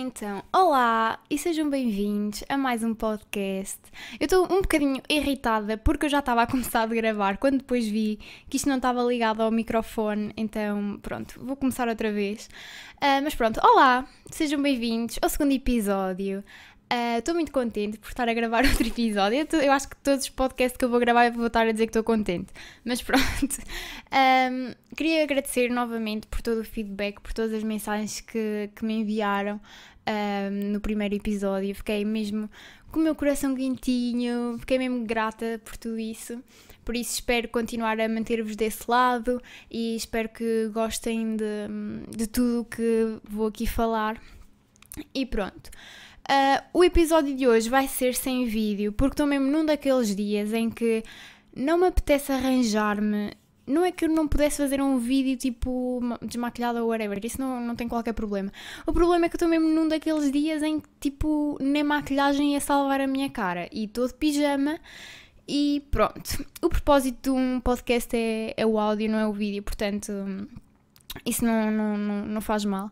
Então, olá e sejam bem-vindos a mais um podcast. Eu estou um bocadinho irritada porque eu já estava a começar de gravar quando depois vi que isto não estava ligado ao microfone, então pronto, vou começar outra vez. Uh, mas pronto, olá, sejam bem-vindos ao segundo episódio. Estou uh, ah, muito contente por estar a gravar outro episódio. Eu, tô, eu, acho que todos os podcasts que eu vou gravar eu vou estar a dizer que estou contente. Mas pronto. Um, queria agradecer novamente por todo o feedback, por todas as mensagens que, que me enviaram um, no primeiro episódio. Fiquei mesmo com o meu coração quentinho, fiquei mesmo grata por tudo isso. Por isso espero continuar a manter-vos desse lado e espero que gostem de, de tudo que vou aqui falar. E pronto. Uh, o episódio de hoje vai ser sem vídeo, porque estou mesmo num daqueles dias em que não me apetece arranjar-me. Não é que eu não pudesse fazer um vídeo tipo desmaquilhada ou whatever, isso não, não tem qualquer problema. O problema é que eu estou mesmo num daqueles dias em que tipo nem maquilhagem ia salvar a minha cara e estou de pijama e pronto. O propósito de um podcast é, é o áudio, não é o vídeo, portanto hum, isso não, não, não, não faz mal.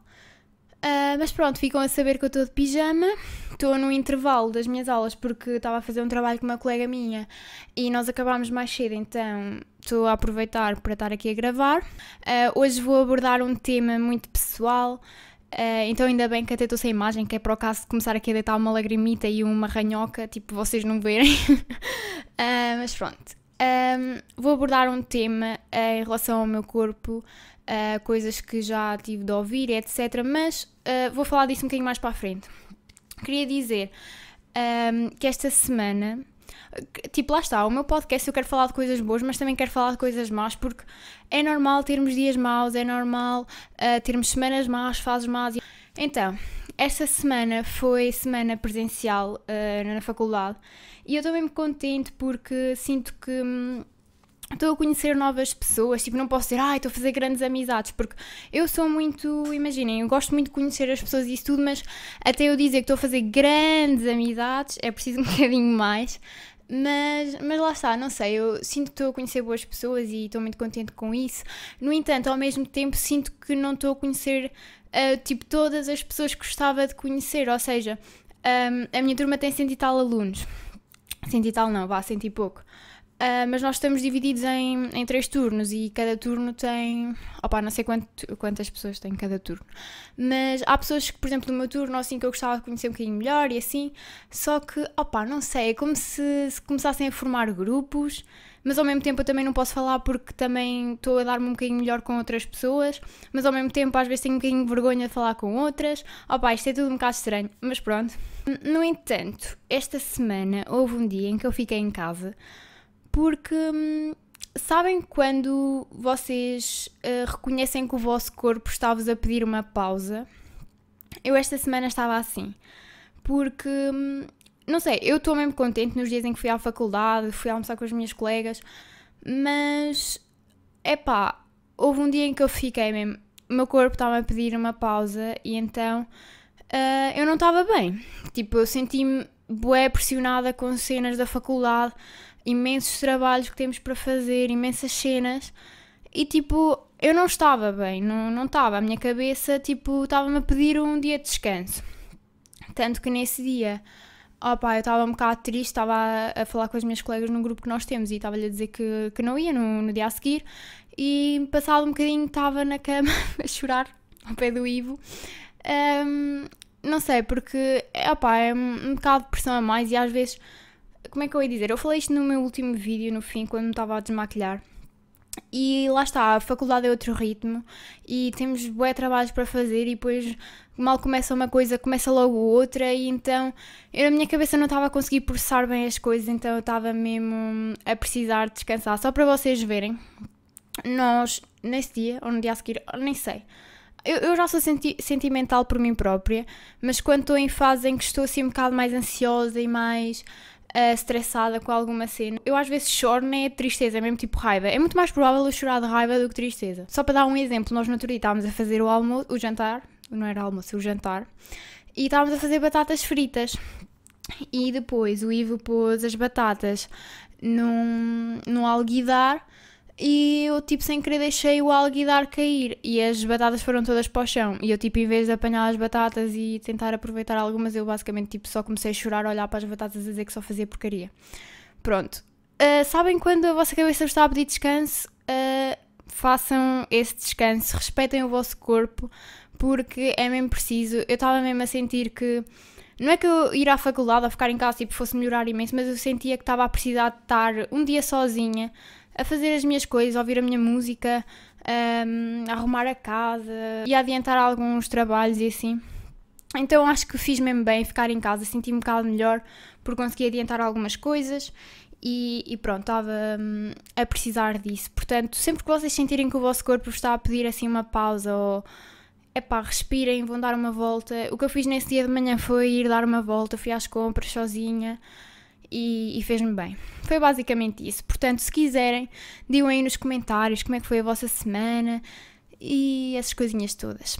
Ah, mas pronto, ficam a saber que eu estou de pijama, estou no intervalo das minhas aulas porque estava a fazer um trabalho com uma colega minha e nós acabámos mais cedo, então estou a aproveitar para estar aqui a gravar. Uh, hoje vou abordar um tema muito pessoal. Uh, então ainda bem que até estou sem imagem, que é para o caso de começar aqui a deitar uma lagrimita e uma ranhoca, tipo, vocês não verem. mas pronto, um, vou abordar um tema em relação ao meu corpo uh, coisas que já tive de ouvir, etc. Mas uh, vou falar disso um bocadinho mais para a frente. Queria dizer um, ehm, que esta semana tipo, lá está, o meu podcast eu quero falar de coisas boas, mas também quero falar de coisas más, porque é normal termos dias maus, é normal uh, termos semanas más, fases más. Então, esta semana foi semana presencial uh, na faculdade e eu estou mesmo contente porque sinto que. Hum, estou a conhecer novas pessoas, tipo, não posso dizer, ai, ah, estou a fazer grandes amizades, porque eu sou muito, imaginem, eu gosto muito de conhecer as pessoas e isso tudo, mas até eu dizer que estou a fazer grandes amizades é preciso um bocadinho mais. Mas, mas lá está, não sei, eu sinto que estou a conhecer boas pessoas e estou muito contente com isso. No entanto, ao mesmo tempo, sinto que não estou a conhecer, uh, tipo, todas as pessoas que gostava de conhecer, ou seja, um, a minha turma tem cento e tal alunos. Cento e tal não, vá, cento e pouco. Uh, mas nós estamos divididos em, em três turnos e cada turno tem. Opá, não sei quanto, quantas pessoas tem cada turno. Mas há pessoas que, por exemplo, no meu turno, assim, que eu gostava de conhecer um bocadinho melhor e assim. Só que, opá, não sei, é como se, se começassem a formar grupos, mas ao mesmo tempo eu também não posso falar porque também estou a dar-me um bocadinho melhor com outras pessoas, mas ao mesmo tempo às vezes tenho um bocadinho de vergonha de falar com outras. Opá, isto é tudo um bocado estranho, mas pronto. No entanto, esta semana houve um dia em que eu fiquei em casa porque hum, sabem quando vocês uh, reconhecem que o vosso corpo está-vos a pedir uma pausa? Eu esta semana estava assim, porque hum, não sei, eu estou mesmo contente nos dias em que fui à faculdade, fui almoçar com as minhas colegas, mas é pá, houve um dia em que eu fiquei mesmo, o meu corpo estava a pedir uma pausa e então uh, eu não estava bem. Tipo, eu senti-me bué pressionada com cenas da faculdade, imensos trabalhos que temos para fazer, imensas cenas. E tipo, eu não estava bem, não, não estava. A minha cabeça, tipo, estava-me a pedir um dia de descanso. Tanto que nesse dia, opa eu estava um bocado triste, estava a, falar com as minhas colegas no grupo que nós temos e estava-lhe a dizer que, que não ia no, no dia a seguir. E passado um bocadinho estava na cama a chorar ao pé do Ivo. Um, não sei, porque opa é um bocado de pressão a mais e às vezes como é que eu ia dizer? Eu falei isto no meu último vídeo, no fim, quando me estava a desmaquilhar. E lá está, a faculdade é outro ritmo e temos bué trabalhos para fazer e depois mal começa uma coisa, começa logo outra e então eu, na minha cabeça não estava a conseguir processar bem as coisas, então eu estava mesmo a precisar descansar. Só para vocês verem, nós, nesse dia, ou no dia a seguir, nem sei, eu, eu, já sou senti sentimental por mim própria, mas quando estou em fase em que estou assim um bocado mais ansiosa e mais eh, estressada com alguma cena, eu às vezes choro nem é tristeza, é mesmo tipo raiva. É muito mais provável eu chorar de raiva do que tristeza. Só para dar um exemplo, nós na outro estávamos a fazer o almoço, o jantar, não era almoço, o jantar, e estávamos a fazer batatas fritas. E depois o Ivo pôs as batatas num, num alguidar e eu, tipo, sem querer deixei o alguidar cair e as batatas foram todas para o chão. E eu, tipo, em vez de apanhar as batatas e tentar aproveitar algumas, eu basicamente, tipo, só comecei a chorar, a olhar para as batatas e dizer que só fazia porcaria. Pronto. Uh, sabem quando a vossa cabeça está a pedir descanso? Uh, façam esse descanso, respeitem o vosso corpo, porque é mesmo preciso. Eu estava mesmo a sentir que. Não é que eu ir à faculdade ou ficar em casa tipo, fosse melhorar imenso, mas eu sentia que estava a precisar de estar um dia sozinha, a fazer as minhas coisas, a ouvir a minha música, hum, a arrumar a casa e a adiantar alguns trabalhos e assim. Então acho que fiz mesmo bem ficar em casa, senti-me um bocado melhor por conseguir adiantar algumas coisas e, e, pronto, estava hum, a precisar disso. Portanto, sempre que vocês sentirem que o vosso corpo está a pedir assim uma pausa ou é pá, respirem, vão dar uma volta. O que eu fiz nesse dia de manhã foi ir dar uma volta, fui às compras sozinha e, e fez-me bem. Foi basicamente isso. Portanto, se quiserem, digam aí nos comentários como é que foi a vossa semana e essas coisinhas todas.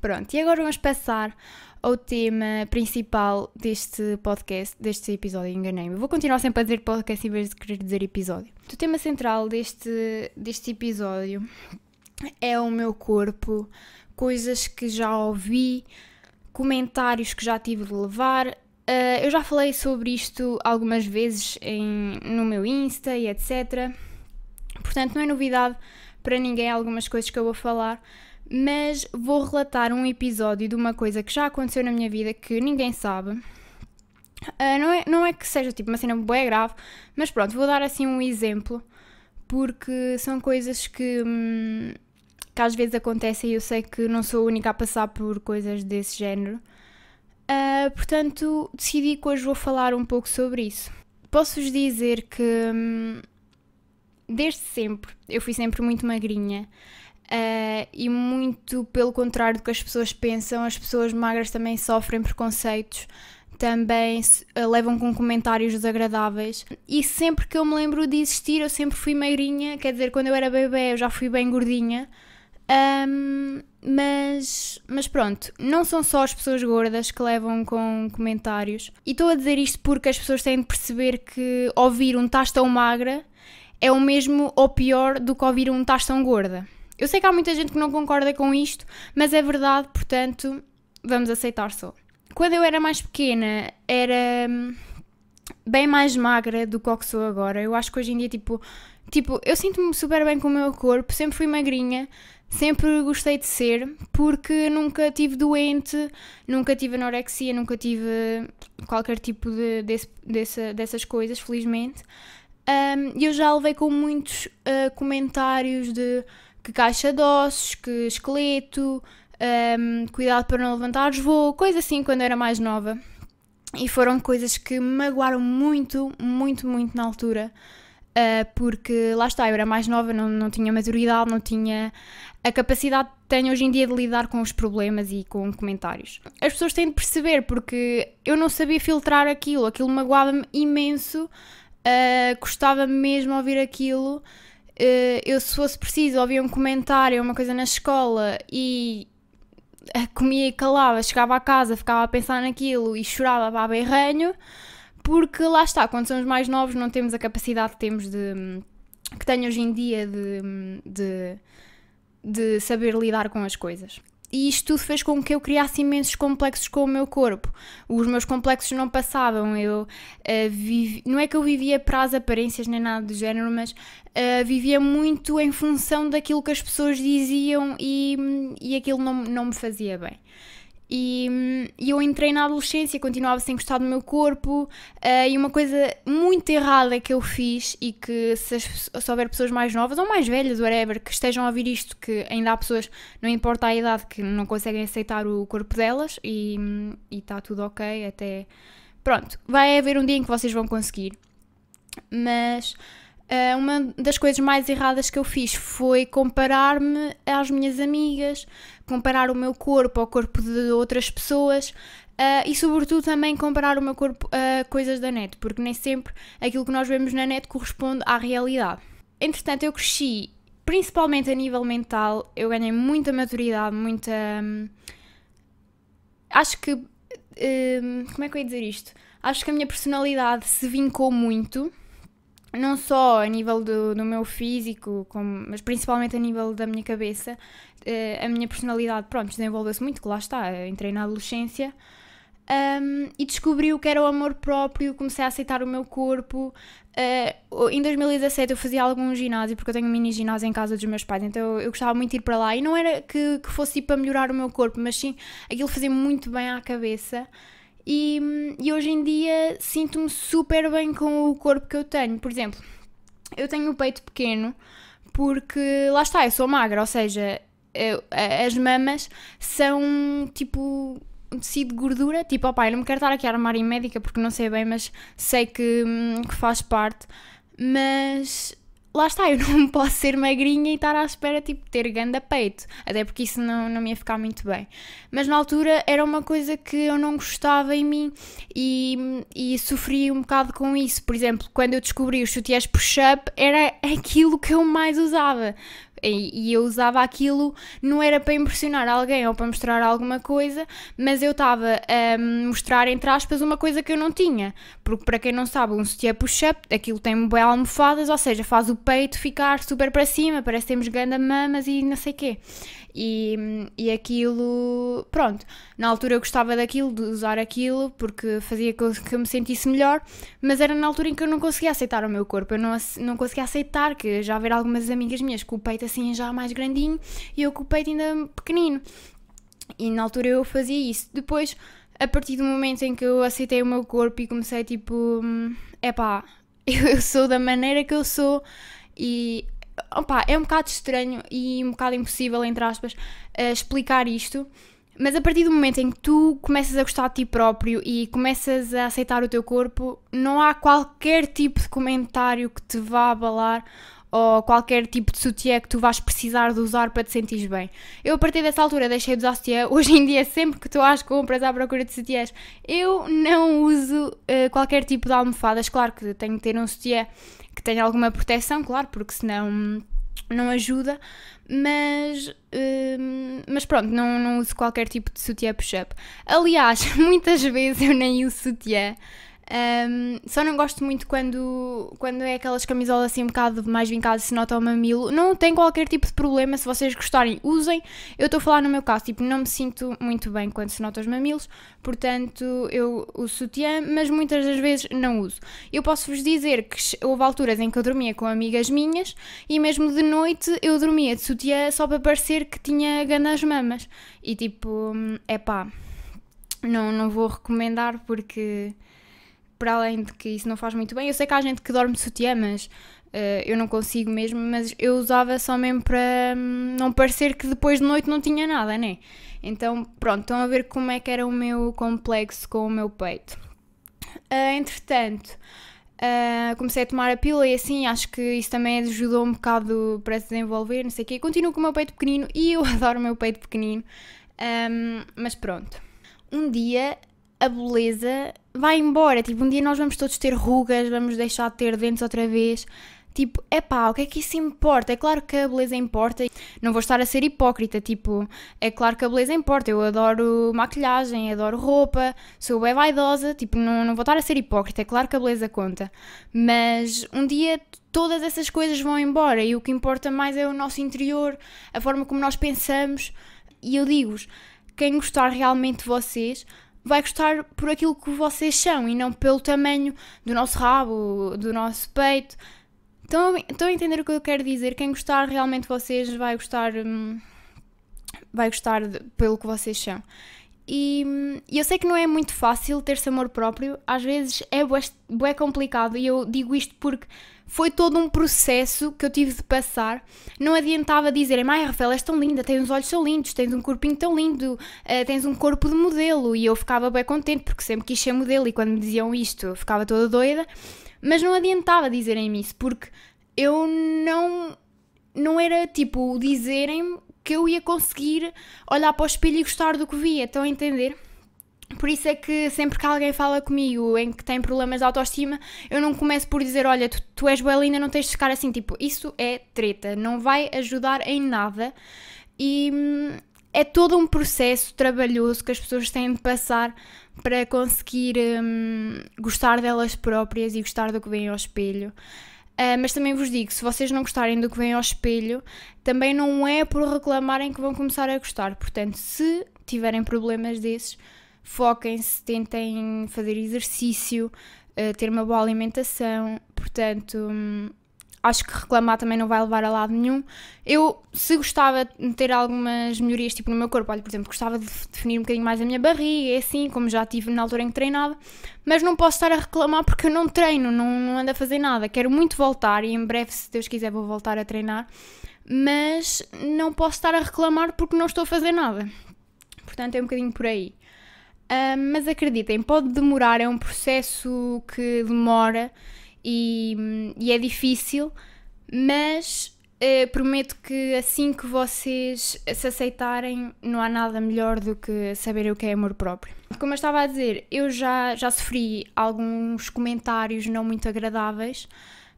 Pronto, e agora vamos passar ao tema principal deste podcast, deste episódio, enganei-me. Vou continuar sempre a dizer podcast em vez de querer dizer episódio. O tema central deste, deste episódio é o meu corpo, coisas que já ouvi, comentários que já tive de levar, Uh, eu já falei sobre isto algumas vezes em, no meu Insta e etc. Portanto, não é novidade para ninguém algumas coisas que eu vou falar, mas vou relatar um episódio de uma coisa que já aconteceu na minha vida que ninguém sabe. Uh, não, é, não é que seja tipo uma cena boa grave, mas pronto, vou dar assim um exemplo, porque são coisas que, hum, que às vezes acontecem e eu sei que não sou a única a passar por coisas desse género. Uh, portanto, decidi que hoje vou falar um pouco sobre isso. Posso-vos dizer que hum, desde sempre eu fui sempre muito magrinha. Uh, e muito pelo contrário do que as pessoas pensam, as pessoas magras também sofrem preconceitos, também uh, levam com comentários desagradáveis. E sempre que eu me lembro de existir, eu sempre fui magrinha, quer dizer, quando eu era bebê eu já fui bem gordinha, um, mas, mas pronto, não são só as pessoas gordas que levam com comentários. E estou a dizer isto porque as pessoas têm de perceber que ouvir um estás tão magra é o mesmo ou pior do que ouvir um estás tão gorda. Eu sei que há muita gente que não concorda com isto, mas é verdade, portanto, vamos aceitar só. Quando eu era mais pequena, era hum, bem mais magra do que o que sou agora. Eu acho que hoje em dia, tipo, tipo eu sinto-me super bem com o meu corpo, sempre fui magrinha, sempre gostei de ser, porque nunca tive doente, nunca tive anorexia, nunca tive qualquer tipo de, desse, dessa, dessas coisas, felizmente. E um, eu já levei com muitos uh, comentários de que caixa de ossos, que esqueleto, um, cuidado para não levantar voo, coisa assim quando era mais nova. E foram coisas que me magoaram muito, muito, muito na altura ah, porque lá está, eu era mais nova, não, não tinha maturidade, não tinha a capacidade que tenho hoje em dia de lidar com os problemas e com comentários. As pessoas têm de perceber, porque eu não sabia filtrar aquilo, aquilo magoava-me imenso, uh, ah, custava-me mesmo ouvir aquilo. Uh, eu, se fosse preciso, ouvia um comentário, uma coisa na escola e ah, comia e calava, chegava a casa, ficava a pensar naquilo e chorava para berranho, porque lá está, quando somos mais novos, não temos a capacidade que temos de. que tenho hoje em dia de, de de saber lidar com as coisas. E isto tudo fez com que eu criasse imensos complexos com o meu corpo. Os meus complexos não passavam, eu uh, vivi... não é que eu vivia para as aparências nem nada do género, mas uh, vivia muito em função daquilo que as pessoas diziam e, e aquilo não, não me fazia bem. E, e, hum, eu entrei na adolescência, continuava sem gostar do meu corpo, uh, e uma coisa muito errada que eu fiz, e que se, as, se houver pessoas mais novas ou mais velhas, whatever, que estejam a ouvir isto, que ainda há pessoas, não importa a idade, que não conseguem aceitar o corpo delas, e hum, está tudo ok, até. Pronto, vai haver um dia em que vocês vão conseguir, mas eh, uma das coisas mais erradas que eu fiz foi comparar-me às minhas amigas, comparar o meu corpo ao corpo de outras pessoas. Uh, e sobretudo também comparar o meu corpo a coisas da net, porque nem sempre aquilo que nós vemos na net corresponde à realidade. Entretanto, eu cresci, principalmente a nível mental, eu ganhei muita maturidade, muita. Hum, acho que. Uh, como é que eu ia dizer isto? Acho que a minha personalidade se vincou muito não só a nível do, do meu físico, como, mas principalmente a nível da minha cabeça, uh, a minha personalidade, pronto, desenvolveu-se muito, que lá está, eu entrei na adolescência um, e descobri o que era o amor próprio, comecei a aceitar o meu corpo. Uh, em 2017 eu fazia algum ginásio, porque eu tenho um mini ginásio em casa dos meus pais, então eu, eu gostava muito de ir para lá e não era que, que fosse para tipo, melhorar o meu corpo, mas sim, aquilo fazia muito bem à cabeça e, e hoje em dia sinto-me super bem com o corpo que eu tenho. Por exemplo, eu tenho o peito pequeno porque lá está, eu sou magra, ou seja, eu, as mamas são tipo um tecido de gordura, tipo, opá, eu não me quero estar aqui a armar em médica porque não sei bem, mas sei que, hum, que faz parte, mas lá está, eu não posso ser magrinha e estar à espera, tipo, ter ganda peito, até porque isso não, não me ia ficar muito bem. Mas na altura era uma coisa que eu não gostava em mim e, e sofri um bocado com isso. Por exemplo, quando eu descobri os sutiãs push-up, era aquilo que eu mais usava. E, e, eu usava aquilo, não era para impressionar alguém ou para mostrar alguma coisa, mas eu estava a mostrar, entre aspas, uma coisa que eu não tinha. Porque, para quem não sabe, um sutiã push-up, aquilo tem bem almofadas, ou seja, faz o peito ficar super para cima, parece que temos ganda mamas e não sei o quê. E, e aquilo, pronto, na altura eu gostava daquilo, de usar aquilo, porque fazia que eu, que eu me sentisse melhor, mas era na altura em que eu não conseguia aceitar o meu corpo, eu não, não conseguia aceitar que já haver algumas amigas minhas com o peito assim já mais grandinho e eu com o peito ainda pequenino. E na altura eu fazia isso. Depois, a partir do momento em que eu aceitei o meu corpo e comecei tipo, é hum, pá, eu sou da maneira que eu sou e Opa, é um bocado estranho e um bocado impossível, entre aspas, uh, explicar isto, mas a partir do momento em que tu começas a gostar de ti próprio e começas a aceitar o teu corpo, não há qualquer tipo de comentário que te vá abalar ou qualquer tipo de sutiã que tu vais precisar de usar para te sentir bem. Eu, a partir dessa altura, deixei de usar sutiã. Hoje em dia, sempre que estou às compras à procura de sutiãs, eu não uso uh, qualquer tipo de almofadas. Claro que tenho que ter um sutiã que tenha alguma proteção, claro, porque senão não ajuda, mas, ehm, mas pronto, não, não uso qualquer tipo de sutiã push-up. Aliás, muitas vezes eu nem uso sutiã, um, só não gosto muito quando, quando é aquelas camisolas assim um bocado mais vincadas, se nota o mamilo. Não tem qualquer tipo de problema, se vocês gostarem, usem. Eu estou a falar no meu caso, tipo, não me sinto muito bem quando se nota os mamilos, portanto eu uso sutiã, mas muitas das vezes não uso. Eu posso-vos dizer que houve alturas em que eu dormia com amigas minhas e mesmo de noite eu dormia de sutiã só para parecer que tinha ganas mamas. E tipo, é hum, pá, não, não vou recomendar porque para além de que isso não faz muito bem, eu sei que há gente que dorme de sutiã, mas uh, eu não consigo mesmo, mas eu usava só mesmo para hum, não parecer que depois de noite não tinha nada, né? Então, pronto, estão a ver como é que era o meu complexo com o meu peito. Uh, entretanto, uh, comecei a tomar a pílula e assim, acho que isso também ajudou um bocado para se desenvolver, não sei o quê. Continuo com o meu peito pequenino e eu adoro o meu peito pequenino, um, mas pronto. Um dia a beleza vai embora. Tipo, um dia nós vamos todos ter rugas, vamos deixar de ter dentes outra vez. Tipo, é pá, o que é que isso importa? É claro que a beleza importa. Não vou estar a ser hipócrita, tipo, é claro que a beleza importa. Eu adoro maquilhagem, adoro roupa, sou bem vaidosa, tipo, não, não vou estar a ser hipócrita. É claro que a beleza conta. Mas um dia todas essas coisas vão embora e o que importa mais é o nosso interior, a forma como nós pensamos. E eu digo-vos, quem gostar realmente de vocês vai gostar por aquilo que vocês são e não pelo tamanho do nosso rabo, do nosso peito. Estão, estão a entender o que eu quero dizer? Quem gostar realmente de vocês vai gostar. Hum, vai gostar de, pelo que vocês são. E, hum, eu sei que não é muito fácil ter-se amor próprio, às vezes é é complicado e eu digo isto porque foi todo um processo que eu tive de passar. Não adiantava dizerem, ai Rafael, és tão linda, tens os olhos tão lindos, tens um corpinho tão lindo, uh, tens um corpo de modelo. E eu ficava bem contente porque sempre quis ser modelo e quando me diziam isto eu ficava toda doida. Mas não adiantava dizerem-me isso porque eu não. Não era tipo dizerem-me que eu ia conseguir olhar para o espelho e gostar do que via, estão a entender? Por isso é que sempre que alguém fala comigo em que tem problemas de autoestima, eu não começo por dizer, olha, tu, tu és boa linda, não tens de ficar assim. Tipo, isso é treta, não vai ajudar em nada. E hum, é todo um processo trabalhoso que as pessoas têm de passar para conseguir hum, gostar delas próprias e gostar do que vem ao espelho. Uh, mas também vos digo, se vocês não gostarem do que vem ao espelho, também não é por reclamarem que vão começar a gostar. Portanto, se tiverem problemas desses, foquem-se, tentem fazer exercício, eh, ter uma boa alimentação, portanto, hum, acho que reclamar também não vai levar a lado nenhum. Eu, se gostava de ter algumas melhorias, tipo no meu corpo, olha, por exemplo, gostava de definir um bocadinho mais a minha barriga, é assim, como já tive na altura em que treinava, mas não posso estar a reclamar porque eu não treino, não, não ando a fazer nada. Quero muito voltar e em breve, se Deus quiser, vou voltar a treinar, mas não posso estar a reclamar porque não estou a fazer nada. Portanto, é um bocadinho por aí mas acreditem, pode demorar, é um processo que demora e, e é difícil, mas uh, prometo que assim que vocês se aceitarem, não há nada melhor do que saber o que é amor próprio. Como eu estava a dizer, eu já, já sofri alguns comentários não muito agradáveis,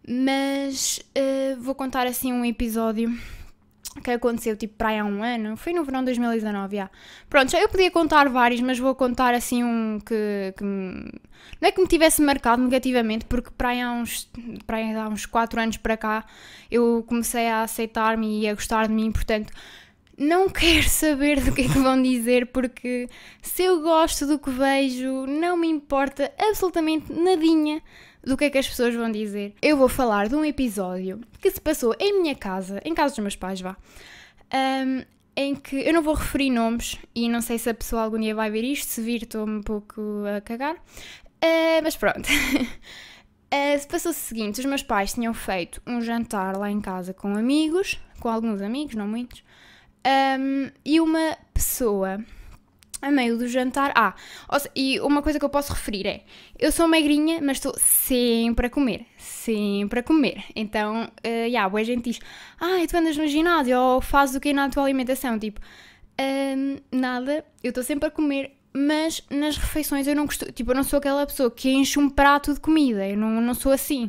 mas uh, vou contar assim um episódio que aconteceu tipo para aí há um ano, foi no verão de 2019, já. Pronto, já eu podia contar vários, mas vou contar assim um que, que não é que me tivesse marcado negativamente, porque para aí há uns, para aí há uns 4 anos para cá eu comecei a aceitar-me e a gostar de mim, portanto não quero saber do que é que vão dizer, porque se eu gosto do que vejo, não me importa absolutamente nadinha do que é que as pessoas vão dizer. Eu vou falar de um episódio que se passou em minha casa, em casa dos meus pais, vá. Um, em que eu não vou referir nomes e não sei se a pessoa algum dia vai ver isto, se vir estou-me um pouco a cagar, uh, mas pronto. uh, ah, passou o seguinte: os meus pais tinham feito um jantar lá em casa com amigos, com alguns amigos, não muitos, um, e uma pessoa a meio do jantar. Ah, e uma coisa que eu posso referir é: eu sou magrinha, mas estou sempre a comer, sempre a comer. Então, uh, yeah, agente, gente diz: ah, tu andas no ginásio ou fazes o que na tua alimentação? Tipo, uh, nada, eu estou sempre a comer. Mas nas refeições eu não gosto, tipo, eu não sou aquela pessoa que enche um prato de comida, eu não, não sou assim.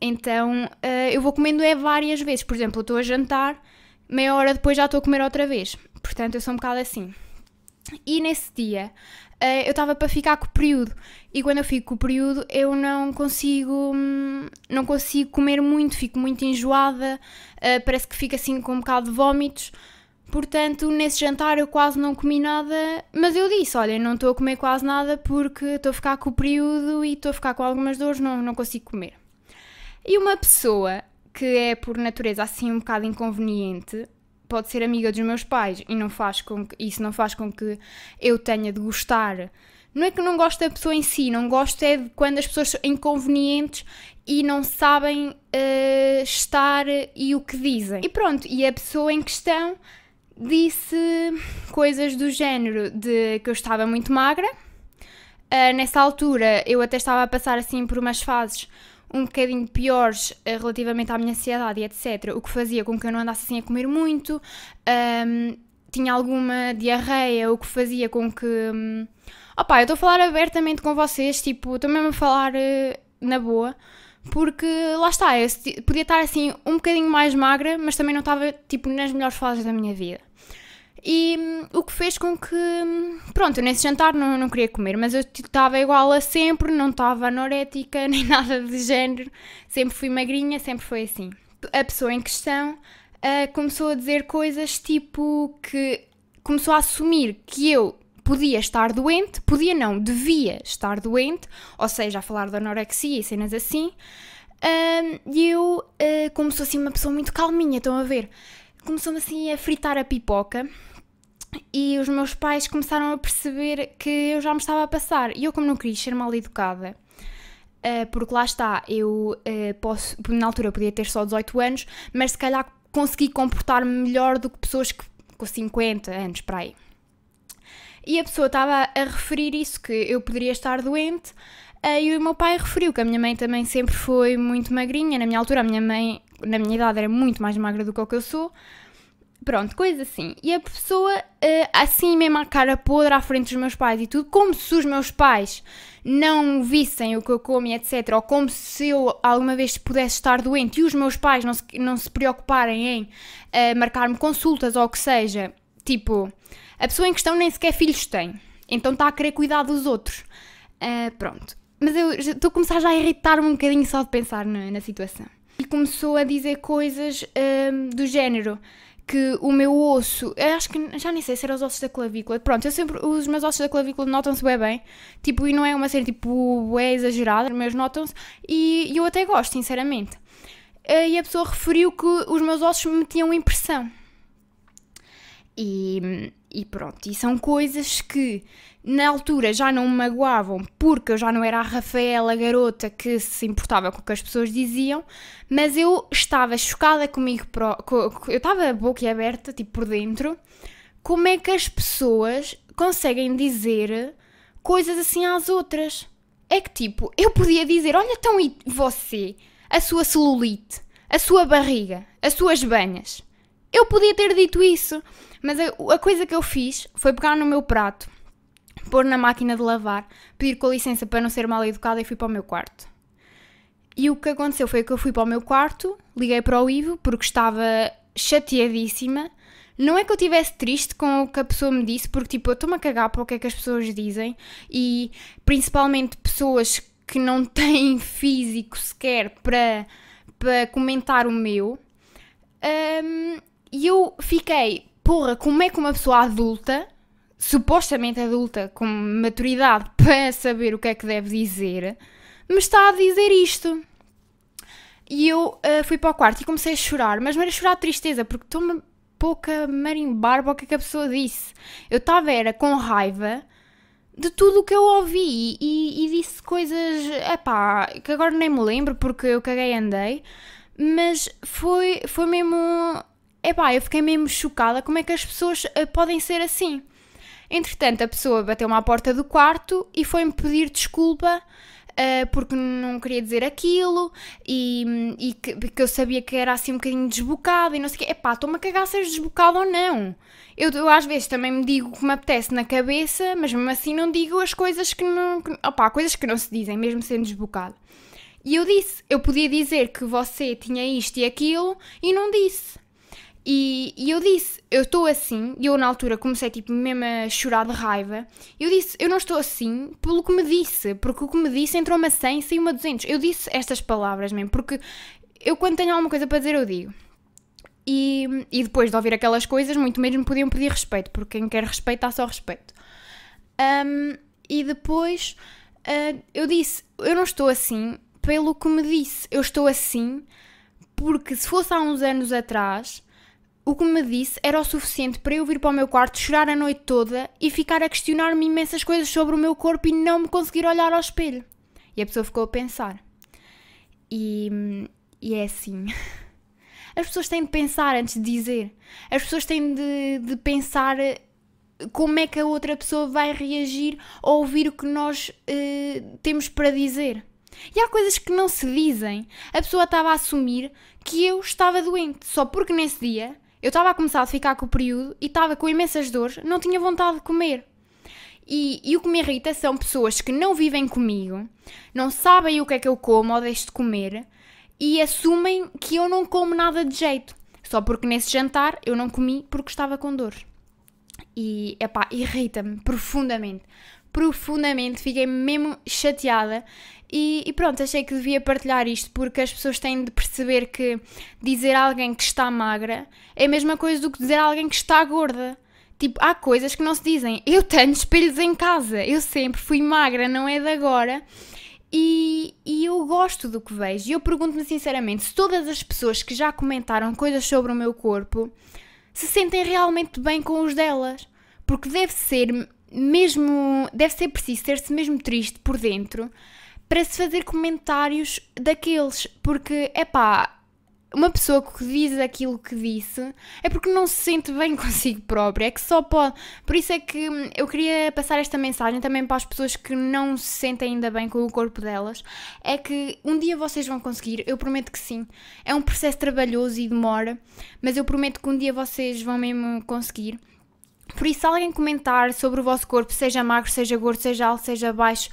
Então uh, eu vou comendo é várias vezes. Por exemplo, eu estou a jantar, meia hora depois já estou a comer outra vez. Portanto, eu sou um bocado assim. E nesse dia uh, eu estava para ficar com o período. E quando eu fico com o período eu não consigo hum, não consigo comer muito, fico muito enjoada, uh, parece que fico assim com um bocado de vómitos. Portanto, nesse jantar eu quase não comi nada, mas eu disse: olha, não estou a comer quase nada porque estou a ficar com o período e estou a ficar com algumas dores, não, não consigo comer. E uma pessoa que é por natureza assim um bocado inconveniente, pode ser amiga dos meus pais e não faz com que, isso não faz com que eu tenha de gostar. Não é que não gosto da pessoa em si, não gosto é de quando as pessoas são inconvenientes e não sabem uh, estar e o que dizem. E pronto, e a pessoa em questão disse coisas do género de que eu estava muito magra. Uh, nessa altura eu até estava a passar assim por umas fases um bocadinho piores eh, relativamente à minha ansiedade e etc. O que fazia com que eu não andasse assim a comer muito. Um, tinha alguma diarreia, o que fazia com que. Um, opá, eu estou a falar abertamente com vocês, tipo, estou mesmo a falar uh, na boa, porque lá está, eu podia estar assim um bocadinho mais magra, mas também não estava, tipo, nas melhores fases da minha vida. E hum, o que fez com que, hum, pronto, nesse jantar não, não queria comer, mas eu estava tipo, igual a sempre, não estava anorética nem nada de género, sempre fui magrinha, sempre foi assim. A pessoa em questão uh, começou a dizer coisas tipo que começou a assumir que eu podia estar doente, podia não, devia estar doente, ou seja, a falar de anorexia e cenas assim. Hum, e eu, uh, como sou assim uma pessoa muito calminha, estão a ver? Começou-me assim a fritar a pipoca e os meus pais começaram a perceber que eu já me estava a passar. E eu, como não queria ser mal educada, uh, porque lá está, eu uh, posso, na altura podia ter só 18 anos, mas se calhar consegui comportar-me melhor do que pessoas que, com 50 anos para aí. E a pessoa estava a referir isso, que eu poderia estar doente, uh, e o meu pai referiu que a minha mãe também sempre foi muito magrinha. Na minha altura, a minha mãe, na minha idade, era muito mais magra do que o que eu sou. Pronto, coisa assim. E a pessoa, eh, assim mesmo a cara podre, à frente dos meus pais e tudo, como se os meus pais não vissem o que eu como e etc. Ou como se eu alguma vez pudesse estar doente e os meus pais não se, não se preocuparem em uh, marcar-me consultas ou o que seja. Tipo, a pessoa em questão nem sequer filhos tem. Então está a querer cuidar dos outros. Uh, pronto. Mas eu estou a começar já a irritar-me um bocadinho só de pensar na, na situação. E começou a dizer coisas uh, do género que o meu osso, acho que já nem sei se eram os ossos da clavícula. Pronto, eu sempre, os meus ossos da clavícula notam-se bem bem. Tipo, e não é uma cena tipo é exagerada, mas notam-se. E, e, eu até gosto, sinceramente. Eh, e a pessoa referiu que os meus ossos me tinham impressão. E hum, e pronto, e são coisas que na altura já não me magoavam porque eu já não era a Rafaela garota que se importava com o que as pessoas diziam, mas eu estava chocada comigo, pro, eu estava boca aberta, tipo por dentro, como é que as pessoas conseguem dizer coisas assim às outras? É que tipo, eu podia dizer, olha então e você, a sua celulite, a sua barriga, as suas banhas eu podia ter dito isso, mas a, a coisa que eu fiz foi pegar no meu prato, pôr na máquina de lavar, pedir com licença para não ser mal educada e fui para o meu quarto. E o que aconteceu foi que eu fui para o meu quarto, liguei para o Ivo porque estava chateadíssima. Não é que eu estivesse triste com o que a pessoa me disse, porque tipo, eu estou-me a cagar para o que é que as pessoas dizem e principalmente pessoas que não têm físico sequer para, para comentar o meu. Um, e eu fiquei, porra, como é que uma pessoa adulta, supostamente adulta, com maturidade para saber o que é que deve dizer, me está a dizer isto? E eu uh, fui para o quarto e comecei a chorar, mas não era chorar de tristeza, porque estou-me pouca marimbarba o que, é que a pessoa disse. Eu estava era com raiva de tudo o que eu ouvi e, e disse coisas, epá, que agora nem me lembro porque eu caguei andei, mas foi, foi mesmo Epá, eu fiquei mesmo chocada como é que as pessoas uh, podem ser assim. Entretanto, a pessoa bateu-me à porta do quarto e foi-me pedir desculpa uh, porque não queria dizer aquilo e, e que, eu sabia que era assim um bocadinho desbocado e não sei o quê. Epá, estou-me a cagar se és desbocado ou não. Eu, eu, às vezes também me digo o que me apetece na cabeça, mas mesmo assim não digo as coisas que não... Que, opá, coisas que não se dizem, mesmo sendo desbocado. E eu disse, eu podia dizer que você tinha isto e aquilo e não disse. E, e, eu disse, eu estou assim, e eu na altura comecei tipo mesmo a chorar de raiva. Eu disse, eu não estou assim pelo que me disse, porque o que me disse entrou uma 100, saiu uma 200. Eu disse estas palavras mesmo, porque eu quando tenho alguma coisa para dizer eu digo. E, e depois de ouvir aquelas coisas, muito mesmo podiam pedir respeito, porque quem quer respeito dá só respeito. Um, e depois uh, eu disse, eu não estou assim pelo que me disse, eu estou assim porque se fosse há uns anos atrás o que me disse era o suficiente para eu vir para o meu quarto, chorar a noite toda e ficar a questionar-me imensas coisas sobre o meu corpo e não me conseguir olhar ao espelho. E a pessoa ficou a pensar. E, e é assim. As pessoas têm de pensar antes de dizer. As pessoas têm de, de pensar eh, como é que a outra pessoa vai reagir ao ouvir o que nós uh, temos para dizer. E há coisas que não se dizem. A pessoa estava a assumir que eu estava doente, só porque nesse dia eu estava a começar a ficar com o período e estava com imensas dores, não tinha vontade de comer. E, e, o que me irrita são pessoas que não vivem comigo, não sabem o que é que eu como ou deixo de comer e assumem que eu não como nada de jeito, só porque nesse jantar eu não comi porque estava com dor. E, epá, irrita-me profundamente profundamente, fiquei mesmo chateada. E, e, pronto, achei que devia partilhar isto porque as pessoas têm de perceber que dizer a alguém que está magra é a mesma coisa do que dizer a alguém que está gorda. Tipo, há coisas que não se dizem. Eu tenho espelhos em casa, eu sempre fui magra, não é de agora. E, e, eu gosto do que vejo. E eu pergunto-me sinceramente se todas as pessoas que já comentaram coisas sobre o meu corpo se sentem realmente bem com os delas. Porque deve ser mesmo. deve ser preciso ser-se mesmo triste por dentro para se fazer comentários daqueles, porque é pá. Uma pessoa que diz aquilo que disse é porque não se sente bem consigo própria, é que só pode. Por isso é que eu queria passar esta mensagem também para as pessoas que não se sentem ainda bem com o corpo delas: é que um dia vocês vão conseguir, eu prometo que sim. É um processo trabalhoso e demora, mas eu prometo que um dia vocês vão mesmo conseguir. Por isso, alguém comentar sobre o vosso corpo, seja magro, seja gordo, seja alto, seja baixo,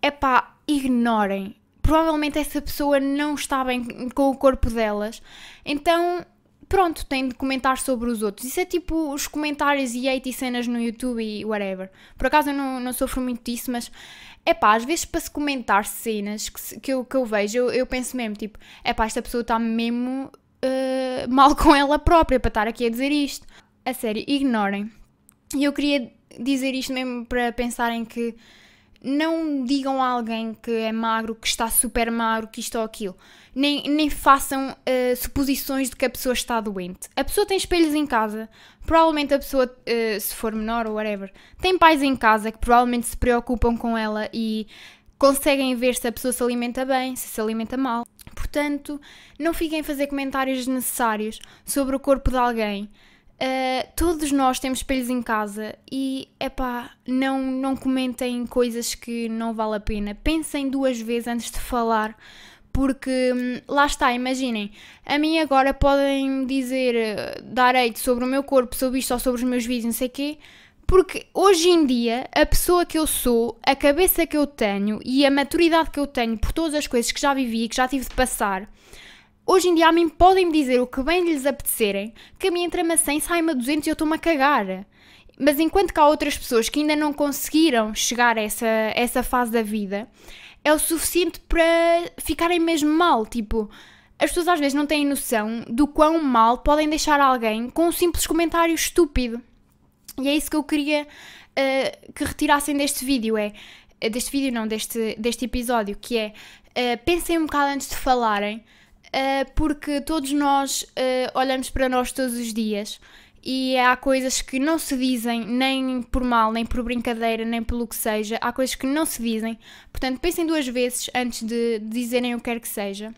é pá, ignorem. Provavelmente essa pessoa não está bem com o corpo delas. Então, pronto, têm de comentar sobre os outros. Isso é tipo os comentários e hate e cenas no YouTube e whatever. Por acaso eu não, não sofro muito disso, mas é pá, às vezes para se comentar cenas que, que, eu, que eu vejo, eu, eu penso mesmo, tipo, é pá, esta pessoa está mesmo uh, mal com ela própria para estar aqui a dizer isto. A sério, ignorem. E eu queria dizer isto mesmo para pensarem que não digam a alguém que é magro, que está super magro, que isto ou aquilo. Nem, nem façam uh, suposições de que a pessoa está doente. A pessoa tem espelhos em casa. Provavelmente a pessoa, uh, se for menor ou whatever, tem pais em casa que provavelmente se preocupam com ela e conseguem ver se a pessoa se alimenta bem, se se alimenta mal. Portanto, não fiquem a fazer comentários desnecessários sobre o corpo de alguém. Uh, todos nós temos espelhos em casa e, epá, não, não comentem coisas que não vale a pena. Pensem duas vezes antes de falar, porque hum, lá está, imaginem, a mim agora podem dizer, eh, dar hate sobre o meu corpo, sobre isto ou sobre os meus vídeos, não sei o quê, porque hoje em dia, a pessoa que eu sou, a cabeça que eu tenho e a maturidade que eu tenho por todas as coisas que já vivi e que já tive de passar, Hoje em dia a mim podem-me dizer o que bem lhes apetecerem, que a minha trama a 100, sai-me a 200 e eu estou-me a cagar. Mas enquanto que há outras pessoas que ainda não conseguiram chegar a essa, essa fase da vida, é o suficiente para ficarem mesmo mal. Tipo, as pessoas às vezes não têm noção do quão mal podem deixar alguém com um simples comentário estúpido. E é isso que eu queria uh, que retirassem deste vídeo, é deste vídeo não, deste, deste episódio, que é uh, pensem um bocado antes de falarem eh, porque todos nós uh, olhamos para nós todos os dias e há coisas que não se dizem, nem por mal, nem por brincadeira, nem pelo que seja, há coisas que não se dizem. Portanto, pensem duas vezes antes de dizerem o que quer que seja.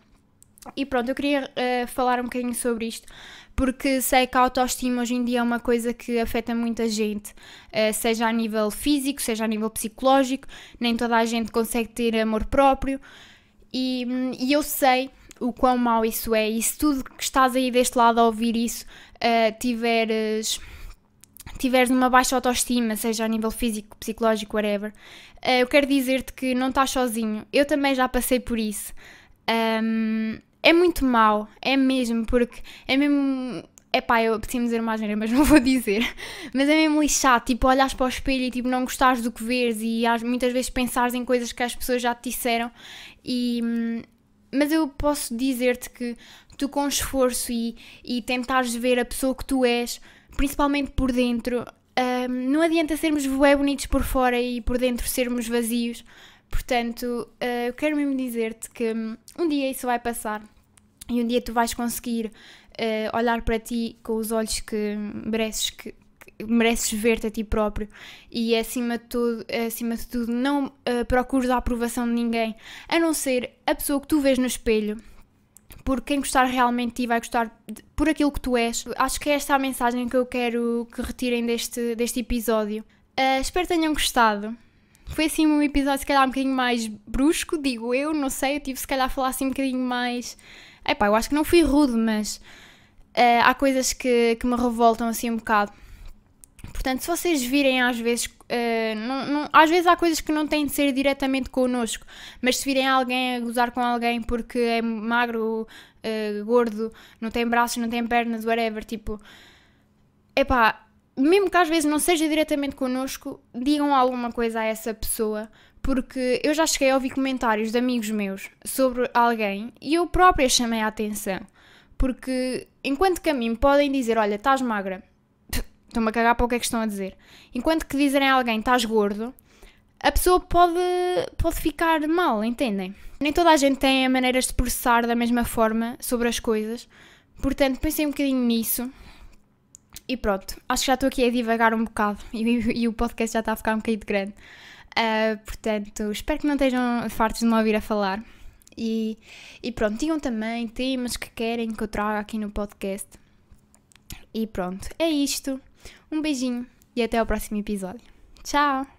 E pronto, eu queria uh, falar um bocadinho sobre isto, porque sei que a autoestima hoje em dia é uma coisa que afeta muita gente, uh, seja a nível físico, seja a nível psicológico, nem toda a gente consegue ter amor próprio. e, hum, e eu sei o quão mau isso é e se tu que estás aí deste lado a ouvir isso uh, tiveres tiveres uma baixa autoestima, seja a nível físico, psicológico, whatever, uh, eu quero dizer-te que não estás sozinho. Eu também já passei por isso. Um, é muito mau, é mesmo, porque é mesmo epá, eu preciso dizer uma asneira, mas não vou dizer. Mas é mesmo lixado, tipo, olhares para o espelho e tipo, não gostares do que vês e muitas vezes pensares em coisas que as pessoas já te disseram e hum, mas eu posso dizer-te que tu com esforço e, e tentares ver a pessoa que tu és, principalmente por dentro, um, não adianta sermos bué bonitos por fora e por dentro sermos vazios. Portanto, uh, eu quero mesmo dizer-te que hum, um dia isso vai passar e um dia tu vais conseguir uh, olhar para ti com os olhos que hum, mereces que, mereces ver-te a ti próprio e acima de tudo, acima de tudo não uh, procures a aprovação de ninguém, a não ser a pessoa que tu vês no espelho. Porque quem gostar realmente de ti vai gostar de, por aquilo que tu és. Acho que é esta a mensagem que eu quero que retirem deste, deste episódio. Uh, espero que tenham gostado. Foi assim um episódio se calhar um bocadinho mais brusco, digo eu, não sei, eu tive se calhar a falar assim um bocadinho mais... Epá, eu acho que não fui rude, mas uh, há coisas que, que me revoltam assim um bocado. Portanto, se vocês virem às vezes, uh, não, não, às vezes há coisas que não têm de ser diretamente connosco, mas se virem alguém a gozar com alguém porque é magro, uh, gordo, não tem braços, não tem pernas, whatever, tipo, é pá mesmo que às vezes não seja diretamente connosco, digam alguma coisa a essa pessoa, porque eu já cheguei a ouvir comentários de amigos meus sobre alguém e eu própria chamei a atenção. Porque enquanto que a mim podem dizer, olha, estás magra, Estão-me a cagar para o que é que estão a dizer. Enquanto que dizerem a alguém estás gordo, a pessoa pode, pode ficar mal, entendem? Nem toda a gente tem maneiras de processar da mesma forma sobre as coisas. Portanto, pensei um bocadinho nisso. E pronto, acho que já estou aqui a divagar um bocado e, e, e o podcast já está a ficar um bocadinho grande. Uh, portanto, espero que não estejam fartos de me ouvir a falar. E, e pronto, tinham também temas que querem que eu traga aqui no podcast. E pronto, é isto. Um beijinho e até o próximo episódio. Tchau!